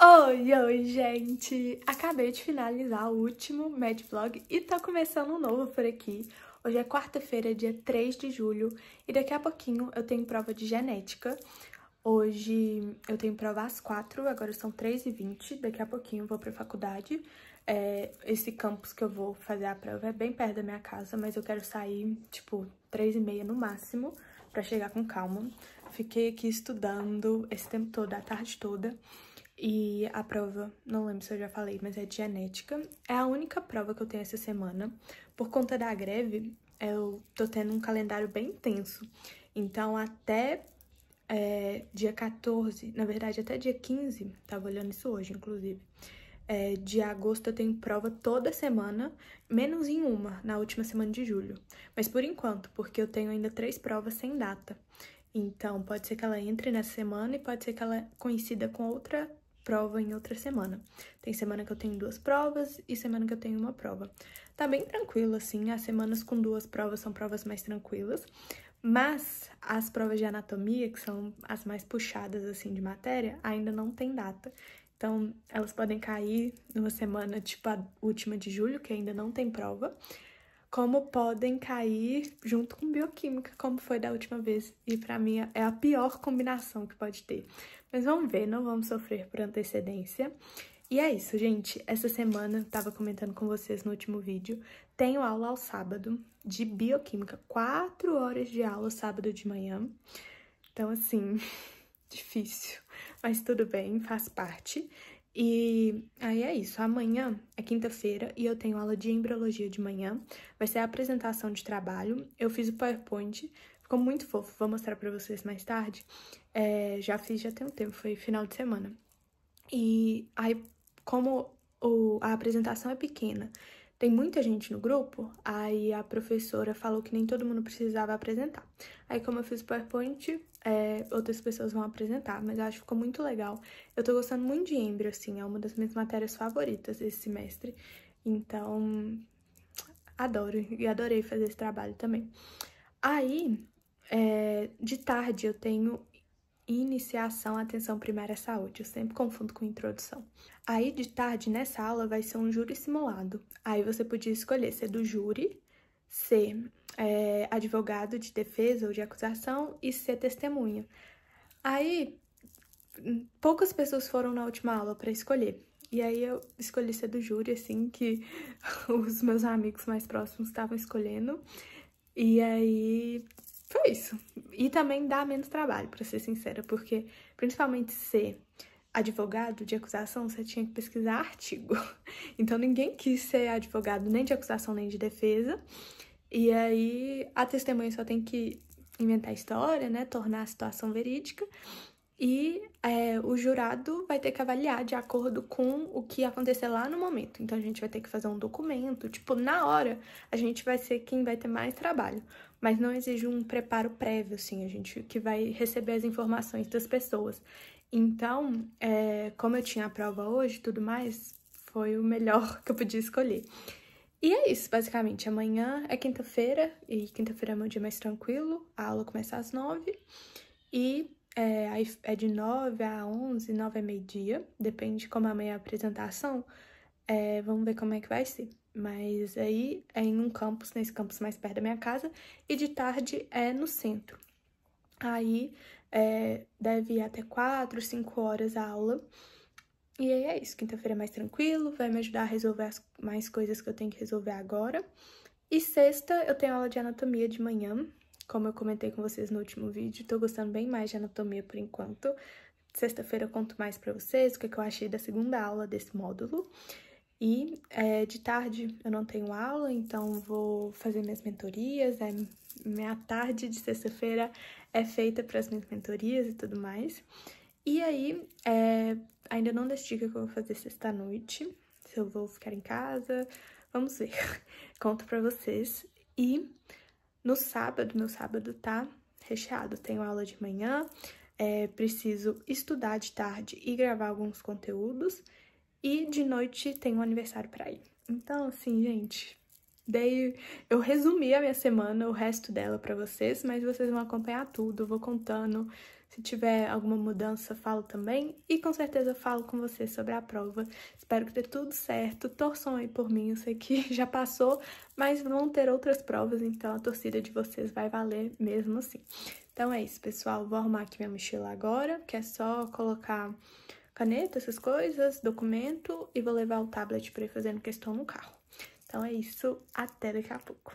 Oi, oi, gente! Acabei de finalizar o último Mad Vlog e tá começando um novo por aqui. Hoje é quarta-feira, dia 3 de julho, e daqui a pouquinho eu tenho prova de genética. Hoje eu tenho prova às 4, agora são 3h20, daqui a pouquinho eu vou pra faculdade. É, esse campus que eu vou fazer a prova é bem perto da minha casa, mas eu quero sair, tipo, 3h30 no máximo, pra chegar com calma. Fiquei aqui estudando esse tempo todo, a tarde toda. E a prova, não lembro se eu já falei, mas é de genética. É a única prova que eu tenho essa semana. Por conta da greve, eu tô tendo um calendário bem intenso. Então, até é, dia 14, na verdade, até dia 15, tava olhando isso hoje, inclusive. É, de agosto eu tenho prova toda semana, menos em uma, na última semana de julho. Mas por enquanto, porque eu tenho ainda três provas sem data. Então, pode ser que ela entre nessa semana e pode ser que ela coincida com outra prova em outra semana. Tem semana que eu tenho duas provas e semana que eu tenho uma prova. Tá bem tranquilo, assim, as semanas com duas provas são provas mais tranquilas, mas as provas de anatomia, que são as mais puxadas, assim, de matéria, ainda não tem data. Então, elas podem cair numa semana, tipo a última de julho, que ainda não tem prova, como podem cair junto com bioquímica, como foi da última vez. E para mim é a pior combinação que pode ter. Mas vamos ver, não vamos sofrer por antecedência. E é isso, gente. Essa semana, tava comentando com vocês no último vídeo, tenho aula ao sábado de bioquímica. Quatro horas de aula sábado de manhã. Então, assim, difícil. Mas tudo bem, faz parte. E aí é isso. Amanhã é quinta-feira e eu tenho aula de embriologia de manhã. Vai ser a apresentação de trabalho. Eu fiz o PowerPoint, Ficou muito fofo, vou mostrar pra vocês mais tarde. É, já fiz já tem um tempo, foi final de semana. E aí, como o, a apresentação é pequena, tem muita gente no grupo, aí a professora falou que nem todo mundo precisava apresentar. Aí, como eu fiz o PowerPoint, é, outras pessoas vão apresentar, mas eu acho que ficou muito legal. Eu tô gostando muito de Embry, assim, é uma das minhas matérias favoritas esse semestre. Então, adoro, e adorei fazer esse trabalho também. Aí, é, de tarde eu tenho iniciação à atenção primária à saúde, eu sempre confundo com introdução. Aí de tarde nessa aula vai ser um júri simulado. Aí você podia escolher ser do júri, ser é, advogado de defesa ou de acusação e ser testemunha. Aí poucas pessoas foram na última aula para escolher. E aí eu escolhi ser do júri, assim, que os meus amigos mais próximos estavam escolhendo. E aí foi isso. E também dá menos trabalho, para ser sincera, porque principalmente ser advogado de acusação, você tinha que pesquisar artigo. Então ninguém quis ser advogado nem de acusação nem de defesa. E aí a testemunha só tem que inventar história, né, tornar a situação verídica. E é, o jurado vai ter que avaliar de acordo com o que acontecer lá no momento. Então a gente vai ter que fazer um documento, tipo, na hora a gente vai ser quem vai ter mais trabalho. Mas não exige um preparo prévio, assim, a gente que vai receber as informações das pessoas. Então, é, como eu tinha a prova hoje e tudo mais, foi o melhor que eu podia escolher. E é isso, basicamente. Amanhã é quinta-feira, e quinta-feira é meu dia mais tranquilo. A aula começa às nove. E é, é de 9 a 11, 9 é meio-dia, depende como amanhã é a apresentação. É, vamos ver como é que vai ser. Mas aí é em um campus, nesse campus mais perto da minha casa, e de tarde é no centro. Aí é, deve ir até 4, 5 horas a aula. E aí é isso, quinta-feira é mais tranquilo, vai me ajudar a resolver as mais coisas que eu tenho que resolver agora. E sexta eu tenho aula de anatomia de manhã, como eu comentei com vocês no último vídeo, tô gostando bem mais de anatomia por enquanto. Sexta-feira eu conto mais pra vocês o é que, eu achei da segunda aula desse módulo. E é, de tarde eu não tenho aula, então vou fazer minhas mentorias. É, minha tarde de sexta-feira é feita para as minhas mentorias e tudo mais. E aí, é, ainda não decidi o que é eu vou fazer sexta-noite, se eu vou ficar em casa, vamos ver. Conto pra vocês. E no sábado, meu sábado tá recheado. Tenho aula de manhã, é, preciso estudar de tarde e gravar alguns conteúdos. E de noite tem um aniversário para ir. Então, assim, gente, dei, eu resumi a minha semana, o resto dela para vocês, mas vocês vão acompanhar tudo, eu vou contando se tiver alguma mudança, falo também. E com certeza falo com você sobre a prova. Espero que dê tudo certo. Torçam aí por mim, eu sei que já passou, mas vão ter outras provas, então a torcida de vocês vai valer mesmo assim. Então é isso, pessoal. Vou arrumar aqui minha mochila agora, que é só colocar caneta, essas coisas, documento, e vou levar o tablet para ir fazendo questão no carro. Então é isso, até daqui a pouco.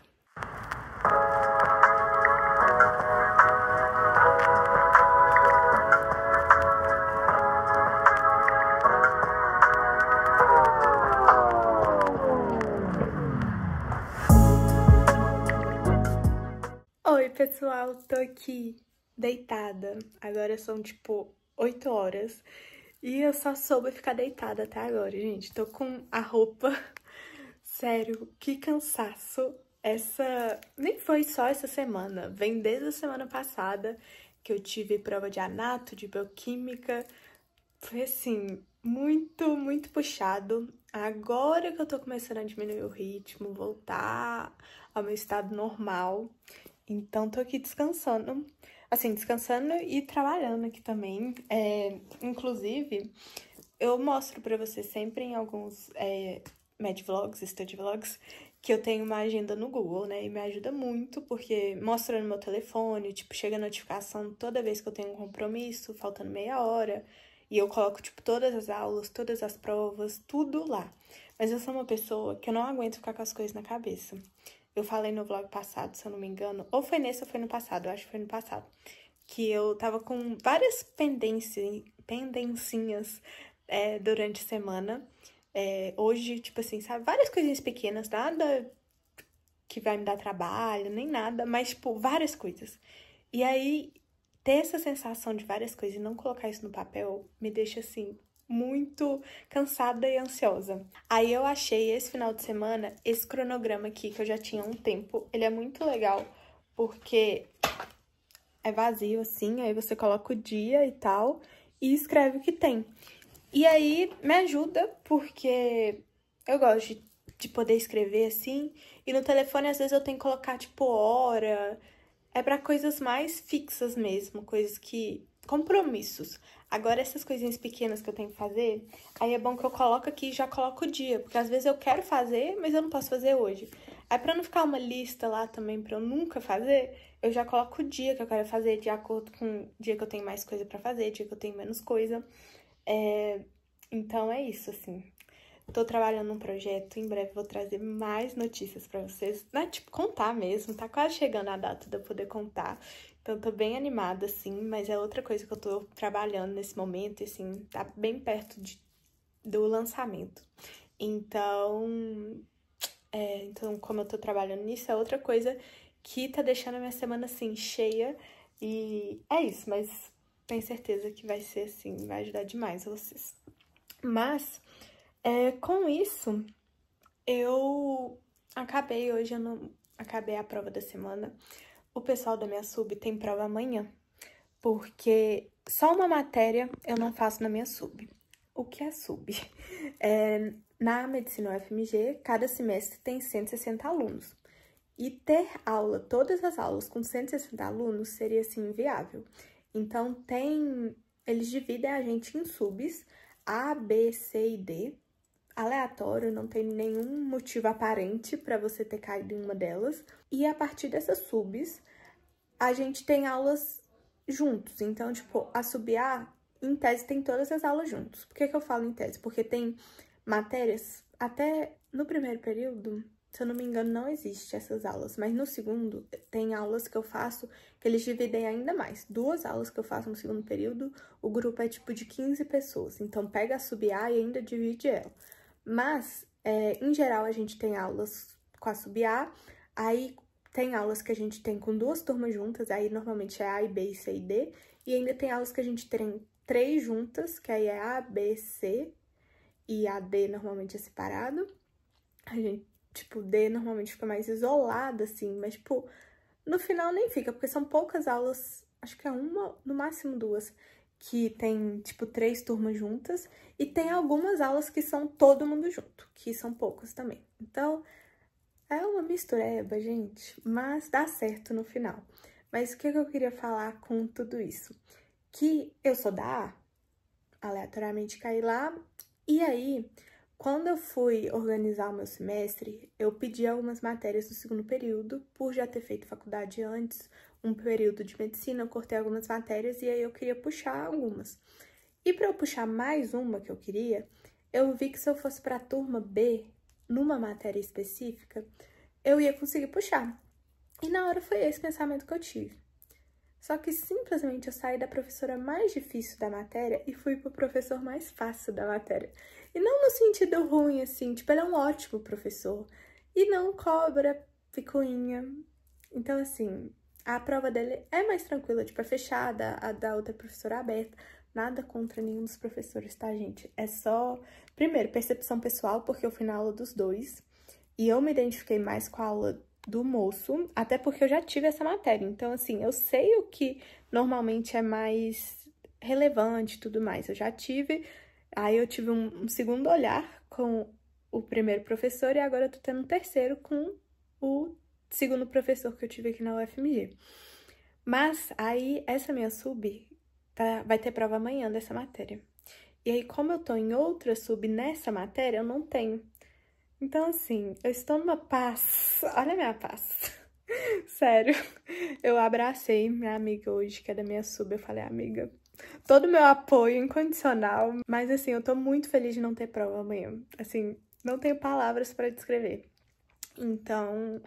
pessoal, tô aqui deitada. Agora são tipo 8 horas e eu só soube ficar deitada até agora, gente. Tô com a roupa. Sério, que cansaço. Essa nem foi só essa semana, vem desde a semana passada que eu tive prova de anato, de bioquímica. Foi assim, muito, muito puxado. Agora que eu tô começando a diminuir o ritmo, voltar ao meu estado normal. Então, tô aqui descansando. Assim, descansando e trabalhando aqui também. É, inclusive, eu mostro pra vocês sempre em alguns é, med vlogs, study vlogs, que eu tenho uma agenda no Google, né? E me ajuda muito, porque mostra no meu telefone, tipo, chega notificação toda vez que eu tenho um compromisso, faltando meia hora. E eu coloco, tipo, todas as aulas, todas as provas, tudo lá. Mas eu sou uma pessoa que eu não aguento ficar com as coisas na cabeça. Eu falei no vlog passado, se eu não me engano, ou foi nesse ou foi no passado, eu acho que foi no passado, que eu tava com várias pendências, pendencinhas é, durante a semana. É, hoje, tipo assim, sabe, várias coisinhas pequenas, nada que vai me dar trabalho, nem nada, mas, tipo, várias coisas. E aí, ter essa sensação de várias coisas e não colocar isso no papel me deixa assim muito cansada e ansiosa. Aí eu achei esse final de semana esse cronograma aqui que eu já tinha há um tempo. Ele é muito legal porque é vazio assim, aí você coloca o dia e tal e escreve o que tem. E aí me ajuda porque eu gosto de, de poder escrever assim, e no telefone às vezes eu tenho que colocar tipo hora, é para coisas mais fixas mesmo, coisas que. compromissos. Agora, essas coisinhas pequenas que eu tenho que fazer, aí é bom que eu coloco aqui e já coloco o dia, porque às vezes eu quero fazer, mas eu não posso fazer hoje. Aí, pra não ficar uma lista lá também pra eu nunca fazer, eu já coloco o dia que eu quero fazer, de acordo com o dia que eu tenho mais coisa para fazer, dia que eu tenho menos coisa. É... Então, é isso, assim. Tô trabalhando num projeto, em breve vou trazer mais notícias para vocês, né? Tipo, contar mesmo, tá quase chegando a data de eu poder contar. Então, tô bem animada, assim, mas é outra coisa que eu tô trabalhando nesse momento, e, assim, tá bem perto de, do lançamento. Então, é, então, como eu tô trabalhando nisso, é outra coisa que tá deixando a minha semana, assim, cheia. E é isso, mas tenho certeza que vai ser assim, vai ajudar demais vocês. Mas é, com isso, eu acabei hoje, eu não acabei a prova da semana. O pessoal da minha sub tem prova amanhã, porque só uma matéria eu não faço na minha sub. O que é sub? É, na medicina UFMG, cada semestre tem 160 alunos. E ter aula, todas as aulas com 160 alunos seria assim inviável. Então tem, eles dividem a gente em subs, A, B, C e D, aleatório, não tem nenhum motivo aparente para você ter caído em uma delas. E a partir dessas subs, a gente tem aulas juntos. Então, tipo, a sub A, em tese, tem todas as aulas juntos. Por que, que eu falo em tese? Porque tem matérias até no primeiro período, se eu não me engano, não existe essas aulas, mas no segundo tem aulas que eu faço que eles dividem ainda mais. Duas aulas que eu faço no segundo período, o grupo é tipo de 15 pessoas, então pega a sub A e ainda divide ela. Mas, é, em geral, a gente tem aulas com a sub-A, aí tem aulas que a gente tem com duas turmas juntas, aí normalmente é A e B e C e D, e ainda tem aulas que a gente tem três juntas, que aí é A, B, C e a D normalmente é separado. A gente, tipo, D normalmente fica mais isolada, assim, mas, tipo, no final nem fica, porque são poucas aulas, acho que é uma, no máximo duas, que tem, tipo, três turmas juntas, e tem algumas aulas que são todo mundo junto, que são poucas também. Então, é uma mistureba, gente, mas dá certo no final. Mas o que, que eu queria falar com tudo isso? Que eu sou da A, aleatoriamente caí lá, e aí, quando eu fui organizar o meu semestre, eu pedi algumas matérias do segundo período, por já ter feito faculdade antes, um período de medicina, eu cortei algumas matérias e aí eu queria puxar algumas. E para eu puxar mais uma que eu queria, eu vi que se eu fosse para a turma B, numa matéria específica, eu ia conseguir puxar. E na hora foi esse pensamento que eu tive. Só que simplesmente eu saí da professora mais difícil da matéria e fui para o professor mais fácil da matéria. E não no sentido ruim, assim, tipo, ele é um ótimo professor. E não cobra picuinha. Então, assim, a prova dele é mais tranquila, tipo, é fechada, a da outra é professora é aberta. Nada contra nenhum dos professores, tá, gente? É só, primeiro, percepção pessoal, porque eu fui na aula dos dois. E eu me identifiquei mais com a aula do moço, até porque eu já tive essa matéria. Então, assim, eu sei o que normalmente é mais relevante e tudo mais. Eu já tive, aí eu tive um, um segundo olhar com o primeiro professor e agora eu tô tendo um terceiro com o segundo o professor que eu tive aqui na UFMG. Mas aí, essa minha sub tá, vai ter prova amanhã dessa matéria. E aí, como eu tô em outra sub nessa matéria, eu não tenho. Então, assim, eu estou numa paz. Olha a minha paz. Sério, eu abracei minha amiga hoje, que é da minha sub. Eu falei, amiga, todo meu apoio incondicional. Mas, assim, eu tô muito feliz de não ter prova amanhã. Assim, não tenho palavras para descrever. Então,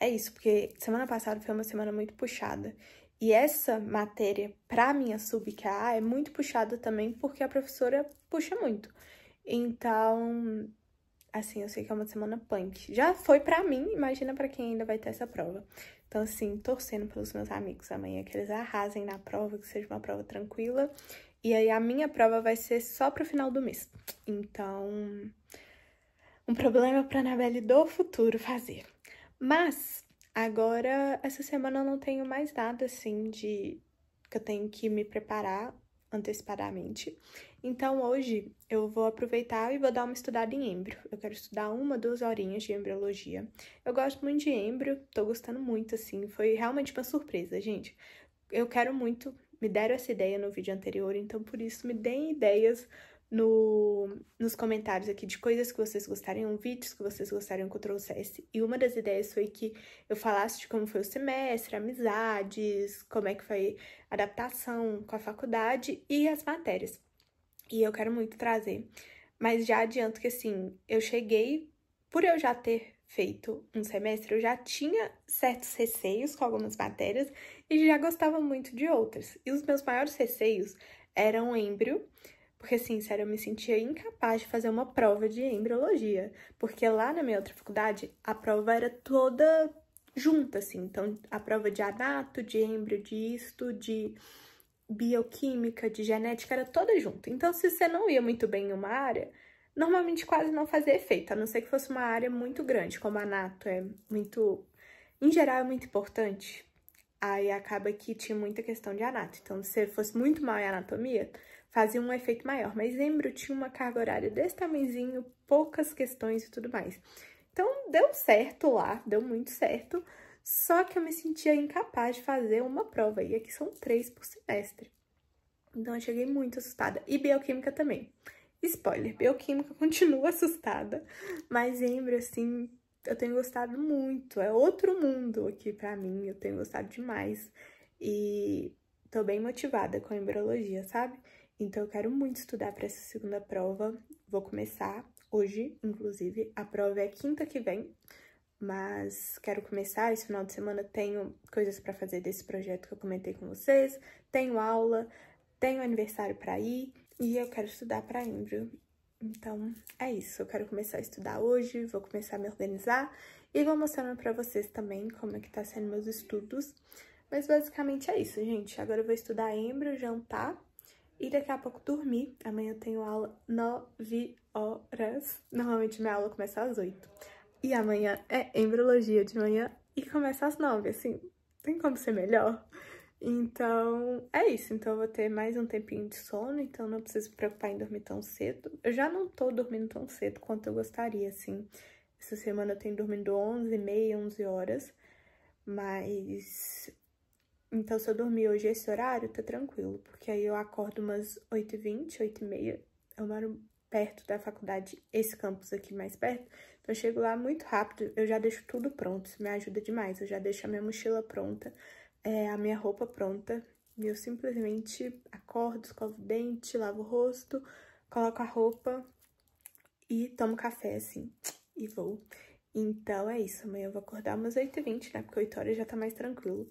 é isso, porque semana passada foi uma semana muito puxada. E essa matéria, para minha sub, que é A, é muito puxada também, porque a professora puxa muito. Então, assim, eu sei que é uma semana punk. Já foi para mim, imagina para quem ainda vai ter essa prova. Então, assim, torcendo pelos meus amigos amanhã, que eles arrasem na prova, que seja uma prova tranquila. E aí, a minha prova vai ser só pro final do mês. Então, um problema pra Anabelle do futuro fazer. Mas agora, essa semana eu não tenho mais nada assim de que eu tenho que me preparar antecipadamente. Então hoje eu vou aproveitar e vou dar uma estudada em embrio. Eu quero estudar uma, duas horinhas de embriologia. Eu gosto muito de embrio, tô gostando muito assim, foi realmente uma surpresa, gente. Eu quero muito, me deram essa ideia no vídeo anterior, então por isso me deem ideias no, nos comentários aqui de coisas que vocês gostariam, vídeos que vocês gostariam que eu trouxesse. E uma das ideias foi que eu falasse de como foi o semestre, amizades, como é que foi a adaptação com a faculdade e as matérias. E eu quero muito trazer. Mas já adianto que assim, eu cheguei, por eu já ter feito um semestre, eu já tinha certos receios com algumas matérias e já gostava muito de outras. E os meus maiores receios eram embrio, porque, assim, sério, eu me sentia incapaz de fazer uma prova de embriologia. Porque lá na minha outra faculdade, a prova era toda junta, assim. Então, a prova de anato, de embrio, de isto, de bioquímica, de genética, era toda junta. Então, se você não ia muito bem em uma área, normalmente quase não fazia efeito, a não ser que fosse uma área muito grande, como anato é muito... Em geral, é muito importante Aí acaba que tinha muita questão de anato. Então, se fosse muito mal em anatomia, fazia um efeito maior. Mas lembro tinha uma carga horária desse tamanhozinho, poucas questões e tudo mais. Então, deu certo lá, deu muito certo. Só que eu me sentia incapaz de fazer uma prova. E aqui são três por semestre. Então, eu cheguei muito assustada. E bioquímica também. Spoiler, bioquímica continua assustada, mas lembro assim, eu tenho gostado muito, é outro mundo aqui para mim, eu tenho gostado demais. E tô bem motivada com a embriologia, sabe? Então eu quero muito estudar para essa segunda prova. Vou começar hoje, inclusive. A prova é quinta que vem, mas quero começar esse final de semana. Tenho coisas para fazer desse projeto que eu comentei com vocês, tenho aula, tenho aniversário para ir e eu quero estudar para embrio então, é isso. Eu quero começar a estudar hoje, vou começar a me organizar e vou mostrando pra vocês também como é que tá sendo meus estudos. Mas basicamente é isso, gente. Agora eu vou estudar embro, jantar e daqui a pouco dormir. Amanhã eu tenho aula 9 horas. Normalmente minha aula começa às 8. E amanhã é embriologia de manhã e começa às 9, assim. Tem como ser melhor? Então, é isso. Então, eu vou ter mais um tempinho de sono, então não preciso me preocupar em dormir tão cedo. Eu já não tô dormindo tão cedo quanto eu gostaria, assim. Essa semana eu tenho dormido 11, meia, 11 horas, mas... Então, se eu dormir hoje esse horário, tá tranquilo, porque aí eu acordo umas 8h20, 8h30. Eu moro perto da faculdade, esse campus aqui mais perto, então eu chego lá muito rápido, eu já deixo tudo pronto, isso me ajuda demais. Eu já deixo a minha mochila pronta, é, a minha roupa pronta. Eu simplesmente acordo, escovo o dente, lavo o rosto, coloco a roupa e tomo café, assim, e vou. Então, é isso. Amanhã eu vou acordar umas 8h20, né? Porque 8 horas já tá mais tranquilo.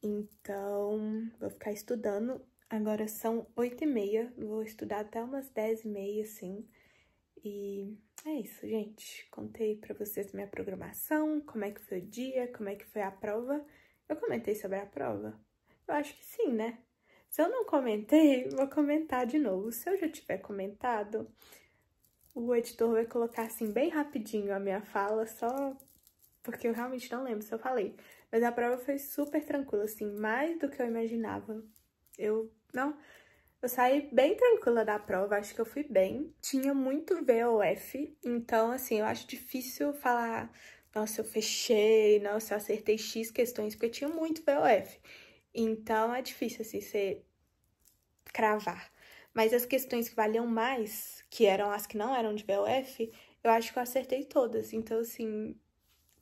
Então, vou ficar estudando. Agora são 8h30, vou estudar até umas 10h30, assim. E é isso, gente. Contei pra vocês minha programação, como é que foi o dia, como é que foi a prova. Eu comentei sobre a prova? Eu acho que sim, né? Se eu não comentei, vou comentar de novo. Se eu já tiver comentado, o editor vai colocar assim bem rapidinho a minha fala, só porque eu realmente não lembro se eu falei. Mas a prova foi super tranquila, assim, mais do que eu imaginava. Eu não, eu saí bem tranquila da prova, acho que eu fui bem. Tinha muito VOF, então assim, eu acho difícil falar nossa, eu fechei, nossa, eu acertei X questões, porque tinha muito POF. Então, é difícil, assim, ser cravar. Mas as questões que valiam mais, que eram as que não eram de BOF, eu acho que eu acertei todas. Então, assim,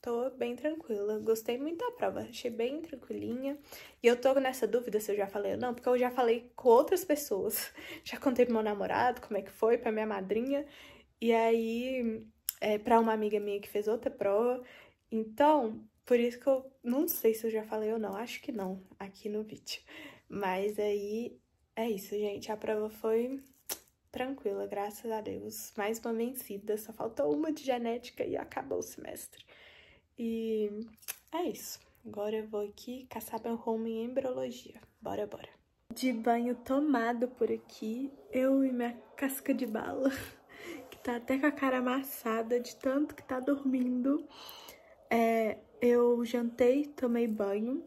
tô bem tranquila. Gostei muito da prova, achei bem tranquilinha. E eu tô nessa dúvida se eu já falei ou não, porque eu já falei com outras pessoas. Já contei pro meu namorado como é que foi, pra minha madrinha. E aí, é, para uma amiga minha que fez outra prova. Então, por isso que eu não sei se eu já falei ou não, acho que não, aqui no vídeo. Mas aí é isso, gente. A prova foi tranquila, graças a Deus. Mais uma vencida, só faltou uma de genética e acabou o semestre. E é isso. Agora eu vou aqui caçar meu home em embriologia. Bora, bora. De banho tomado por aqui, eu e minha casca de bala. tá até com a cara amassada de tanto que tá dormindo. É, eu jantei, tomei banho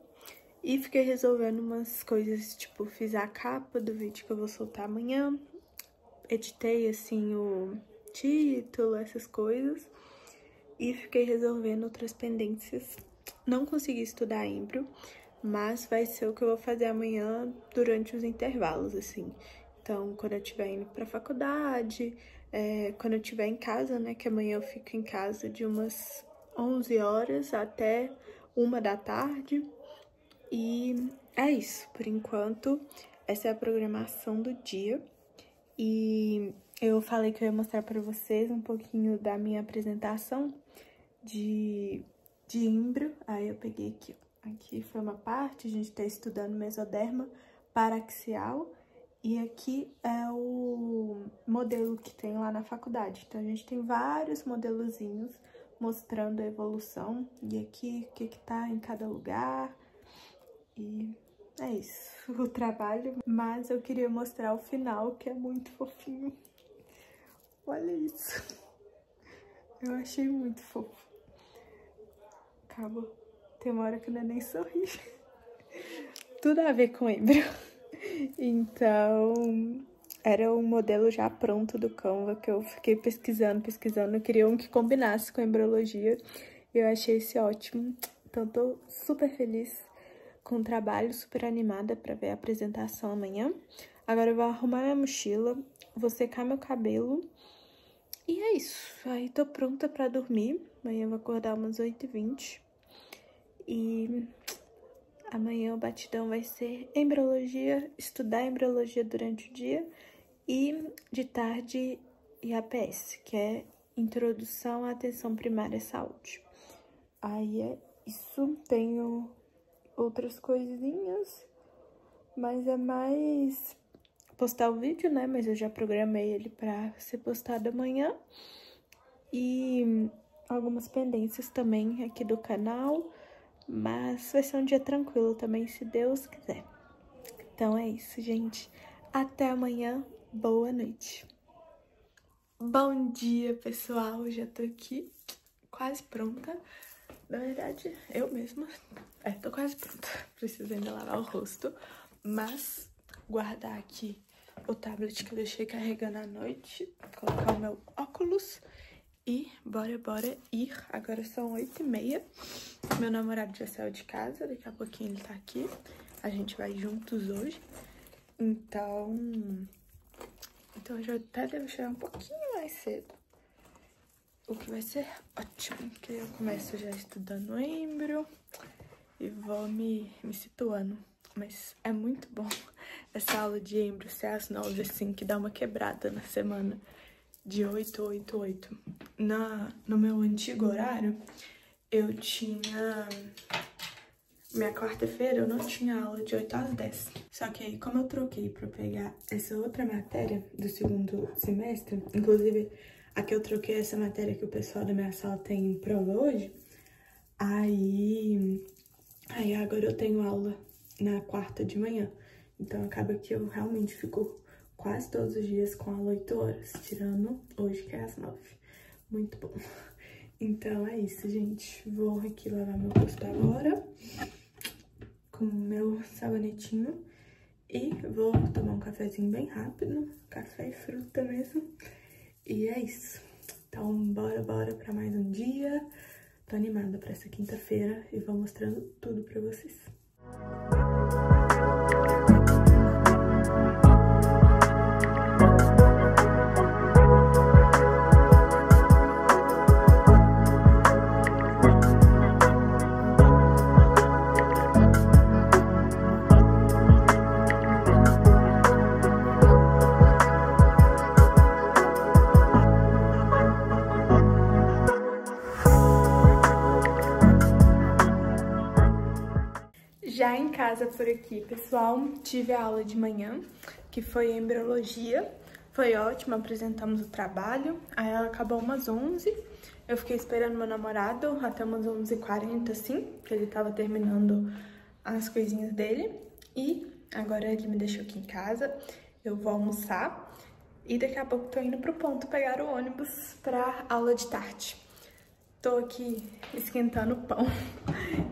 e fiquei resolvendo umas coisas, tipo, fiz a capa do vídeo que eu vou soltar amanhã, editei, assim, o título, essas coisas, e fiquei resolvendo outras pendências. Não consegui estudar Imbro, mas vai ser o que eu vou fazer amanhã durante os intervalos, assim. Então, quando eu estiver indo pra faculdade, é, quando eu estiver em casa, né? Que amanhã eu fico em casa de umas 11 horas até uma da tarde. E é isso, por enquanto, essa é a programação do dia. E eu falei que eu ia mostrar para vocês um pouquinho da minha apresentação de, de imbro. Aí eu peguei aqui, ó. Aqui foi uma parte, a gente está estudando mesoderma paraxial e aqui é o modelo que tem lá na faculdade. Então, a gente tem vários modelozinhos mostrando a evolução. E aqui, o que que tá em cada lugar. E é isso, o trabalho. Mas eu queria mostrar o final, que é muito fofinho. Olha isso. Eu achei muito fofo. Acaba. Tem uma hora que é nem sorri. Tudo a ver com o embrião. Então, era um modelo já pronto do Canva que eu fiquei pesquisando, pesquisando. Eu queria um que combinasse com a embriologia. E eu achei esse ótimo. Então, tô super feliz com o trabalho, super animada para ver a apresentação amanhã. Agora eu vou arrumar minha mochila, vou secar meu cabelo. E é isso. Aí tô pronta para dormir. Amanhã eu vou acordar umas 8h20. E Amanhã o batidão vai ser embriologia, estudar embriologia durante o dia e de tarde IAPS, que é Introdução à Atenção Primária à Saúde. Aí é isso, tenho outras coisinhas, mas é mais postar o vídeo, né? Mas eu já programei ele para ser postado amanhã. E algumas pendências também aqui do canal mas vai ser um dia tranquilo também, se Deus quiser. Então é isso, gente. Até amanhã. Boa noite. Bom dia, pessoal. Já tô aqui quase pronta. Na verdade, eu mesma. É, tô quase pronta. Preciso ainda lavar o rosto. Mas guardar aqui o tablet que eu deixei carregando à noite. Colocar o meu óculos. E bora, bora ir. Agora são oito e meia. Meu namorado já saiu de casa, daqui a pouquinho ele tá aqui. A gente vai juntos hoje. Então... Então eu já até devo chegar um pouquinho mais cedo. O que vai ser ótimo, porque eu começo já estudando embro e vou me, me situando. Mas é muito bom essa aula de embro ser às nove, assim, que dá uma quebrada na semana de 888. Na, no meu antigo horário, eu tinha... Minha quarta-feira eu não tinha aula de 8 às 10. Só que aí, como eu troquei pra pegar essa outra matéria do segundo semestre, inclusive a que eu troquei é essa matéria que o pessoal da minha sala tem em prova hoje, aí, aí agora eu tenho aula na quarta de manhã. Então acaba que eu realmente fico quase todos os dias com a 8 horas, tirando hoje que é às 9. Muito bom. Então é isso, gente. Vou aqui lavar meu rosto agora com meu sabonetinho e vou tomar um cafezinho bem rápido, café e fruta mesmo. E é isso. Então bora, bora para mais um dia. Tô animada para essa quinta-feira e vou mostrando tudo para vocês. Música já em casa por aqui, pessoal. Tive a aula de manhã, que foi embriologia. Foi ótimo, apresentamos o trabalho. Aí ela acabou umas 11. Eu fiquei esperando meu namorado até umas 11h40, assim, que ele tava terminando as coisinhas dele. E agora ele me deixou aqui em casa. Eu vou almoçar. E daqui a pouco tô indo pro ponto pegar o ônibus pra aula de tarde. Tô aqui esquentando pão,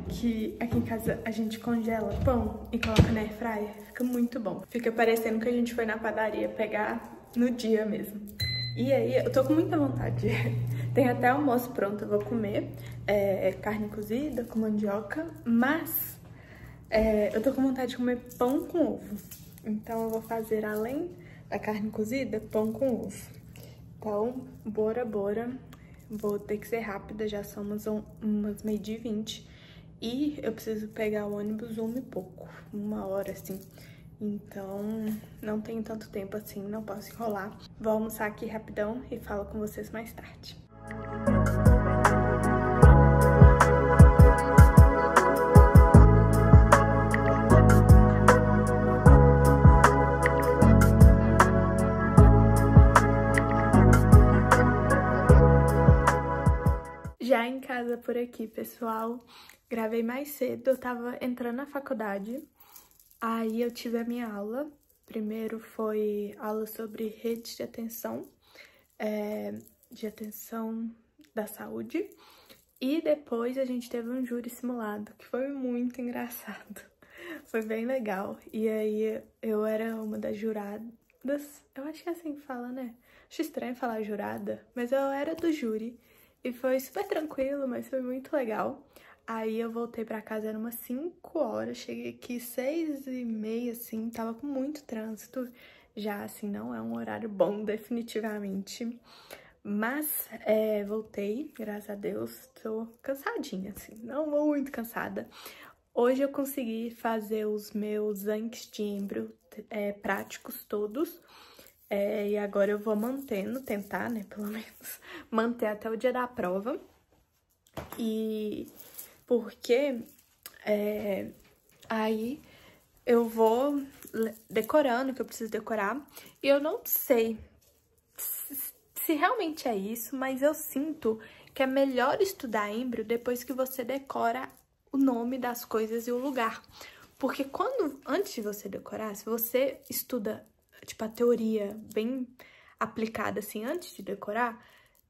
que aqui em casa a gente congela pão e coloca na airfryer, fica muito bom. Fica parecendo que a gente foi na padaria pegar no dia mesmo. E aí, eu tô com muita vontade. Tem até almoço pronto, eu vou comer é, carne cozida com mandioca, mas é, eu tô com vontade de comer pão com ovo. Então eu vou fazer, além da carne cozida, pão com ovo. Então, bora, bora Vou ter que ser rápida, já são umas, umas meio de 20. E eu preciso pegar o ônibus uma e pouco, uma hora, assim. Então, não tenho tanto tempo assim, não posso enrolar. Vou almoçar aqui rapidão e falo com vocês mais tarde. Música já em casa por aqui, pessoal. Gravei mais cedo, eu tava entrando na faculdade, aí eu tive a minha aula. Primeiro foi aula sobre redes de atenção, é, de atenção da saúde. E depois a gente teve um júri simulado, que foi muito engraçado. Foi bem legal. E aí eu era uma das juradas. Eu acho que é assim que fala, né? Acho estranho falar jurada, mas eu era do júri. E foi super tranquilo, mas foi muito legal. Aí eu voltei para casa, era umas 5 horas, cheguei aqui 6 e meia, assim, tava com muito trânsito, já assim, não é um horário bom definitivamente. Mas é, voltei, graças a Deus, tô cansadinha, assim, não muito cansada. Hoje eu consegui fazer os meus anques de é, práticos todos, é, e agora eu vou mantendo, tentar, né, pelo menos, manter até o dia da prova. E porque é, aí eu vou decorando o que eu preciso decorar. E eu não sei se realmente é isso, mas eu sinto que é melhor estudar embrio depois que você decora o nome das coisas e o lugar. Porque quando, antes de você decorar, se você estuda tipo, a teoria bem aplicada, assim, antes de decorar,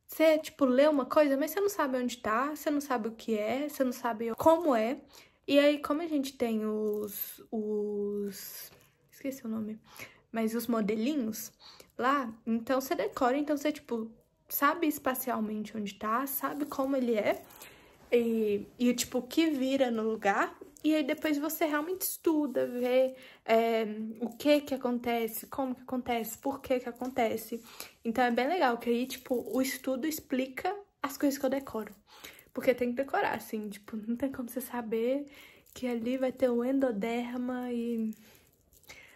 você, tipo, lê uma coisa, mas você não sabe onde tá, você não sabe o que é, você não sabe como é. E aí, como a gente tem os. os. esqueci o nome. Mas os modelinhos lá, então você decora, então você, tipo, sabe espacialmente onde tá, sabe como ele é e, e tipo, o que vira no lugar. E aí depois você realmente estuda, vê é, o que que acontece, como que acontece, por que que acontece. Então é bem legal, que aí, tipo, o estudo explica as coisas que eu decoro. Porque tem que decorar, assim, tipo, não tem como você saber que ali vai ter o endoderma e...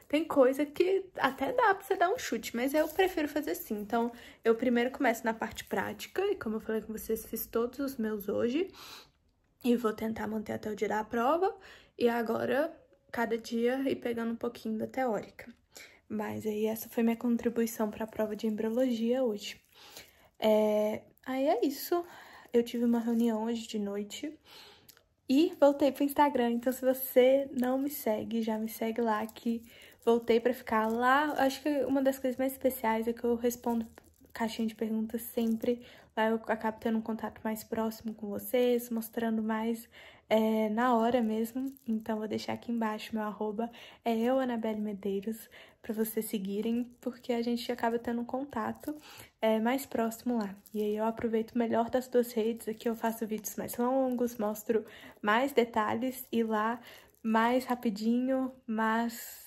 Tem coisa que até dá pra você dar um chute, mas eu prefiro fazer assim. Então, eu primeiro começo na parte prática, e como eu falei com vocês, fiz todos os meus hoje e vou tentar manter até o dia da prova. E agora, cada dia, ir pegando um pouquinho da teórica. Mas aí essa foi minha contribuição para a prova de embriologia hoje. É, aí é isso. Eu tive uma reunião hoje de noite e voltei pro Instagram. Então, se você não me segue, já me segue lá que voltei para ficar lá. Acho que uma das coisas mais especiais é que eu respondo caixinha de perguntas sempre Lá tá? eu acabo tendo um contato mais próximo com vocês, mostrando mais é, na hora mesmo. Então, vou deixar aqui embaixo meu arroba, é eu, Anabelle Medeiros, para vocês seguirem, porque a gente acaba tendo um contato é, mais próximo lá. E aí eu aproveito o melhor das duas redes, aqui eu faço vídeos mais longos, mostro mais detalhes e lá mais rapidinho, mas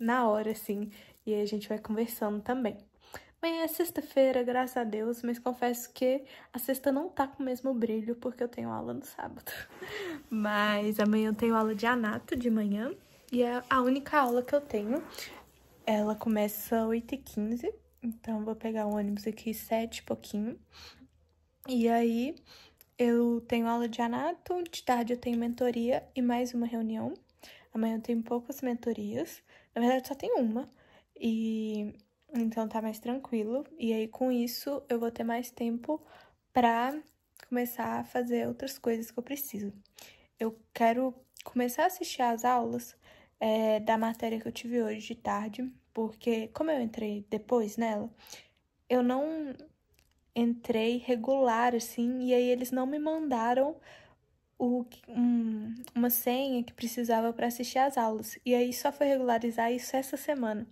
na hora, assim. E aí a gente vai conversando também. Bem, é sexta-feira, graças a Deus, mas confesso que a sexta não tá com o mesmo brilho, porque eu tenho aula no sábado. Mas amanhã eu tenho aula de anato de manhã, e é a única aula que eu tenho. Ela começa 8h15, então vou pegar o ônibus aqui 7 e pouquinho. E aí eu tenho aula de anato, de tarde eu tenho mentoria e mais uma reunião. Amanhã eu tenho poucas mentorias, na verdade só tem uma. E então tá mais tranquilo. E aí com isso eu vou ter mais tempo pra começar a fazer outras coisas que eu preciso. Eu quero começar a assistir às aulas é, da matéria que eu tive hoje de tarde, porque como eu entrei depois nela, eu não entrei regular assim, e aí eles não me mandaram o, um, uma senha que precisava para assistir às aulas. E aí só foi regularizar isso essa semana.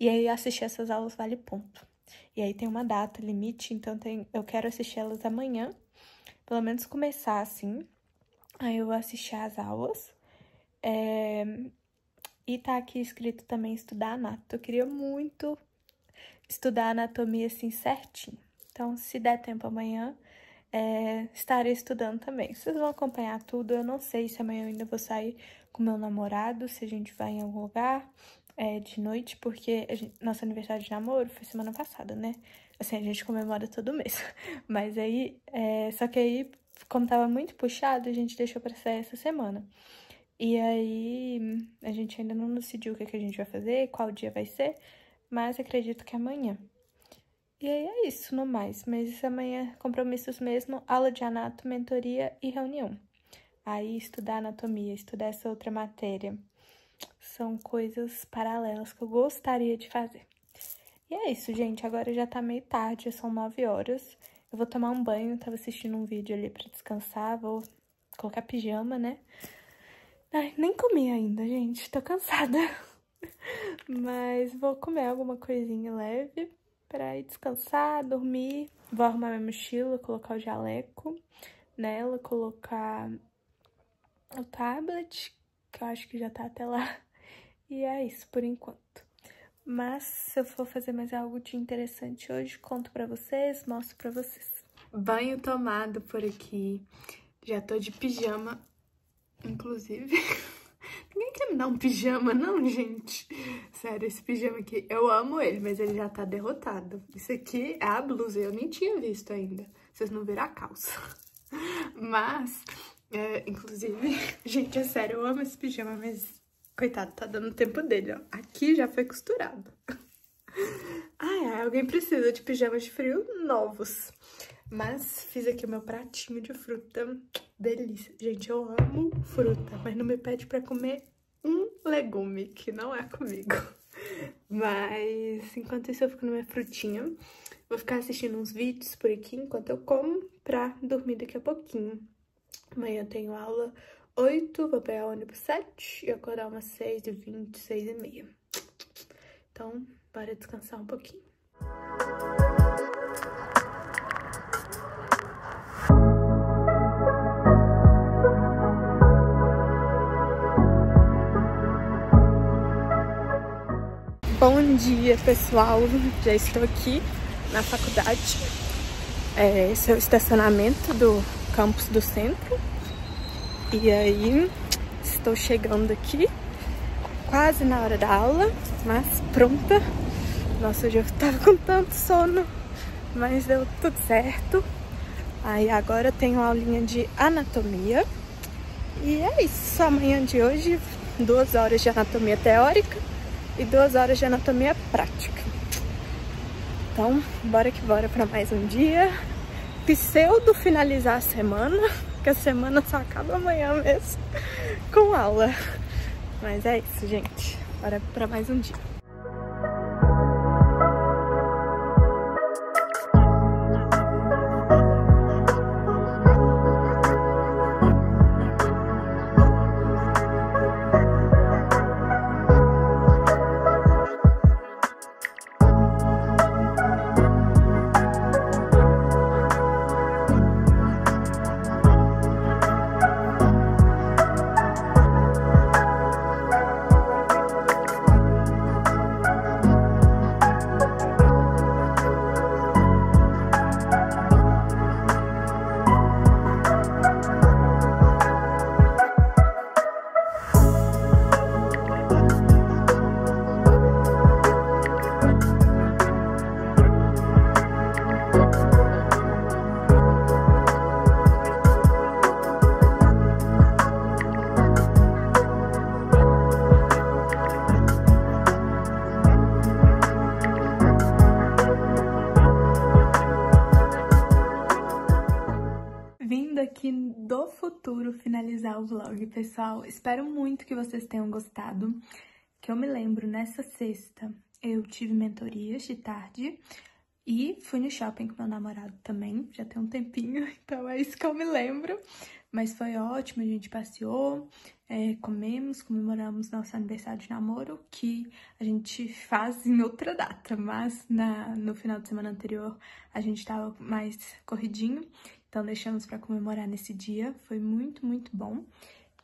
E aí assistir essas aulas vale ponto. E aí tem uma data limite, então tem, eu quero assistir elas amanhã, pelo menos começar assim. Aí eu vou assistir as aulas. É, e tá aqui escrito também estudar anato. Eu queria muito estudar anatomia assim certinho. Então, se der tempo amanhã, é, estarei estudando também. Vocês vão acompanhar tudo. Eu não sei se amanhã eu ainda vou sair com meu namorado, se a gente vai em algum lugar é, de noite, porque gente, nosso aniversário de namoro foi semana passada, né? Assim, a gente comemora todo mês. Mas aí, é, só que aí, como tava muito puxado, a gente deixou pra sair essa semana. E aí, a gente ainda não decidiu o que, é que a gente vai fazer, qual dia vai ser, mas acredito que é amanhã. E aí é isso, no mais. Mas é amanhã, compromissos mesmo, aula de anato, mentoria e reunião. Aí estudar anatomia, estudar essa outra matéria. São coisas paralelas que eu gostaria de fazer. E é isso, gente. Agora já tá meio tarde, são 9 horas. Eu vou tomar um banho, tava assistindo um vídeo ali pra descansar, vou colocar pijama, né? Ai, nem comi ainda, gente. Tô cansada. Mas vou comer alguma coisinha leve pra ir descansar, dormir. Vou arrumar minha mochila, colocar o jaleco nela, colocar o tablet, que eu acho que já tá até lá. E é isso por enquanto. Mas se eu for fazer mais algo de interessante hoje, conto pra vocês, mostro pra vocês. Banho tomado por aqui. Já tô de pijama, inclusive. Ninguém quer me dar um pijama, não, gente? Sério, esse pijama aqui, eu amo ele, mas ele já tá derrotado. Isso aqui é a blusa, eu nem tinha visto ainda. Vocês não viram a calça. Mas é, inclusive, gente, é sério, eu amo esse pijama, mas coitado, tá dando tempo dele, ó. Aqui já foi costurado. ai, ai, alguém precisa de pijamas de frio novos. Mas fiz aqui o meu pratinho de fruta. Delícia. Gente, eu amo fruta, mas não me pede pra comer um legume, que não é comigo. Mas enquanto isso eu fico na minha frutinha. Vou ficar assistindo uns vídeos por aqui enquanto eu como pra dormir daqui a pouquinho. Amanhã eu tenho aula 8, vou pegar o ônibus 7 e acordar umas 6 e 20, 6 e meia. Então, bora descansar um pouquinho. Bom dia, pessoal. Já estou aqui na faculdade. É, esse é o estacionamento do campus do centro. E aí, estou chegando aqui, quase na hora da aula, mas pronta. Nossa, hoje eu estava com tanto sono, mas deu tudo certo. Aí agora eu tenho aulinha de anatomia. E é isso, amanhã de hoje, duas horas de anatomia teórica e duas horas de anatomia prática. Então, bora que bora para mais um dia pseudo finalizar a semana, que a semana só acaba amanhã mesmo, com aula. Mas é isso, gente. Bora é para mais um dia. pessoal. Espero muito que vocês tenham gostado. Que eu me lembro, nessa sexta eu tive mentorias de tarde e fui no shopping com meu namorado também, já tem um tempinho, então é isso que eu me lembro. Mas foi ótimo, a gente passeou, é, comemos, comemoramos nosso aniversário de namoro, que a gente faz em outra data, mas na, no final de semana anterior a gente estava mais corridinho, então deixamos para comemorar nesse dia, foi muito, muito bom.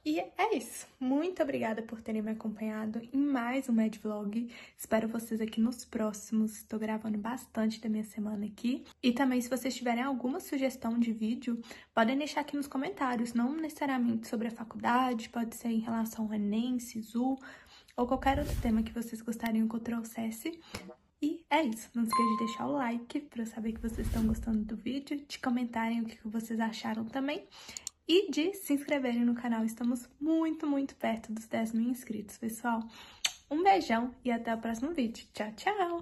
E é isso. Muito obrigada por terem me acompanhado em mais um Mad Vlog. Espero vocês aqui nos próximos. Estou gravando bastante da minha semana aqui. E também, se vocês tiverem alguma sugestão de vídeo, podem deixar aqui nos comentários. Não necessariamente sobre a faculdade, pode ser em relação ao Enem, Sisu ou qualquer outro tema que vocês gostariam que eu trouxesse. E é isso. Não esqueça de deixar o like para saber que vocês estão gostando do vídeo, de comentarem o que vocês acharam também e de se inscreverem no canal. Estamos muito, muito perto dos 10 mil inscritos, pessoal. Um beijão e até o próximo vídeo. Tchau, tchau!